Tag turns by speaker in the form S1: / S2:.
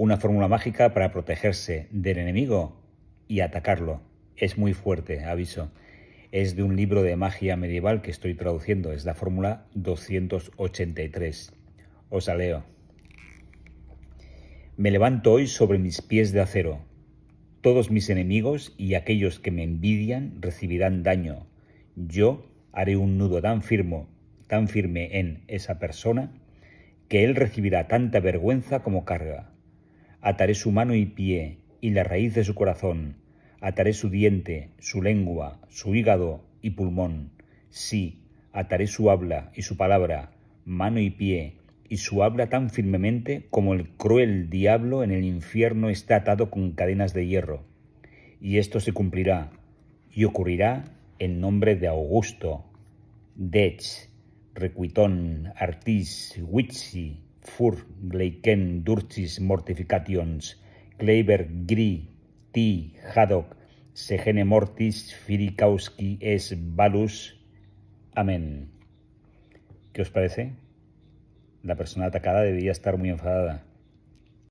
S1: una fórmula mágica para protegerse del enemigo y atacarlo. Es muy fuerte, aviso. Es de un libro de magia medieval que estoy traduciendo, es la fórmula 283. Os la Me levanto hoy sobre mis pies de acero. Todos mis enemigos y aquellos que me envidian recibirán daño. Yo haré un nudo tan firmo, tan firme en esa persona, que él recibirá tanta vergüenza como carga. Ataré su mano y pie, y la raíz de su corazón. Ataré su diente, su lengua, su hígado y pulmón. Sí, ataré su habla y su palabra, mano y pie, y su habla tan firmemente como el cruel diablo en el infierno está atado con cadenas de hierro. Y esto se cumplirá, y ocurrirá en nombre de Augusto, Dech, Requitón, Artis, fur gleiken, durcis mortifications, Kleiber gri ti se segene mortis firikauski, es balus. Amén. ¿Qué os parece? La persona atacada debía estar muy enfadada.